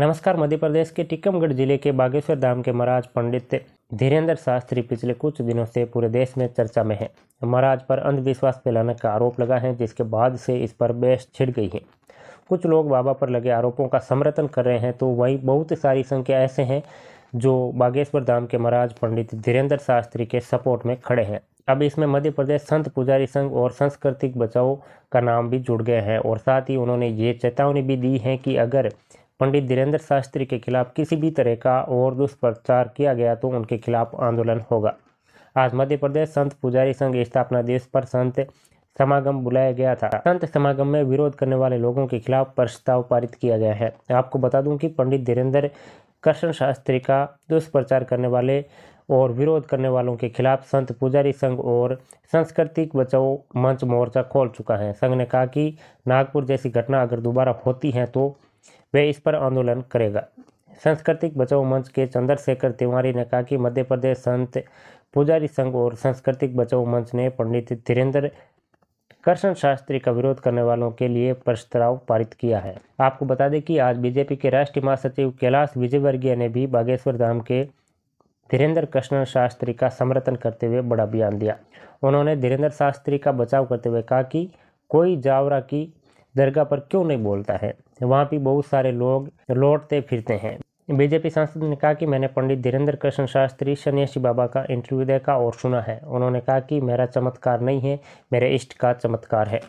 नमस्कार मध्य प्रदेश के टीकमगढ़ जिले के बागेश्वर धाम के महाराज पंडित धीरेन्द्र शास्त्री पिछले कुछ दिनों से पूरे देश में चर्चा में है महाराज पर अंधविश्वास फैलाने का आरोप लगा है जिसके बाद से इस पर बहस छिड़ गई है कुछ लोग बाबा पर लगे आरोपों का समर्थन कर रहे हैं तो वहीं बहुत सारी संख्या ऐसे हैं जो बागेश्वर धाम के महाराज पंडित धीरेन्द्र शास्त्री के सपोर्ट में खड़े हैं अब इसमें मध्य प्रदेश संत पुजारी संघ और सांस्कृतिक बचाव का नाम भी जुड़ गए हैं और साथ ही उन्होंने ये चेतावनी भी दी है कि अगर पंडित धीरेन्द्र शास्त्री के खिलाफ किसी भी तरह का और दुष्प्रचार किया गया तो उनके खिलाफ आंदोलन होगा आज मध्य प्रदेश संत पुजारी संघ स्थापना दिवस पर संत समागम बुलाया गया था संत समागम में विरोध करने वाले लोगों के खिलाफ प्रस्ताव पारित किया गया है आपको बता दूं कि पंडित धीरेन्द्र कृष्ण शास्त्री का दुष्प्रचार करने वाले और विरोध करने वालों के खिलाफ संत पुजारी संघ और सांस्कृतिक बचाओ मंच मोर्चा खोल चुका है संघ ने कहा कि नागपुर जैसी घटना अगर दोबारा होती है तो वे इस पर आंदोलन करेगा सांस्कृतिक बचाव मंच के चंद्रशेखर तिवारी ने कहा कि मध्य प्रदेश संत पुजारी संघ और सांस्कृतिक बचाव मंच ने पंडित धीरेन्द्र कृष्ण शास्त्री का विरोध करने वालों के लिए प्रस्ताव पारित किया है आपको बता दें कि आज बीजेपी के राष्ट्रीय महासचिव कैलाश विजयवर्गीय ने भी बागेश्वर धाम के धीरेन्द्र कृष्ण शास्त्री का समर्थन करते हुए बड़ा बयान दिया उन्होंने धीरेन्द्र शास्त्री का बचाव करते हुए कहा कि कोई जावरा की दरगाह पर क्यों नहीं बोलता है वहाँ भी बहुत सारे लोग लौटते फिरते हैं बीजेपी सांसद ने कहा कि मैंने पंडित धीरेन्द्र कृष्ण शास्त्री सन्यासी बाबा का इंटरव्यू देखा और सुना है उन्होंने कहा कि मेरा चमत्कार नहीं है मेरे इष्ट का चमत्कार है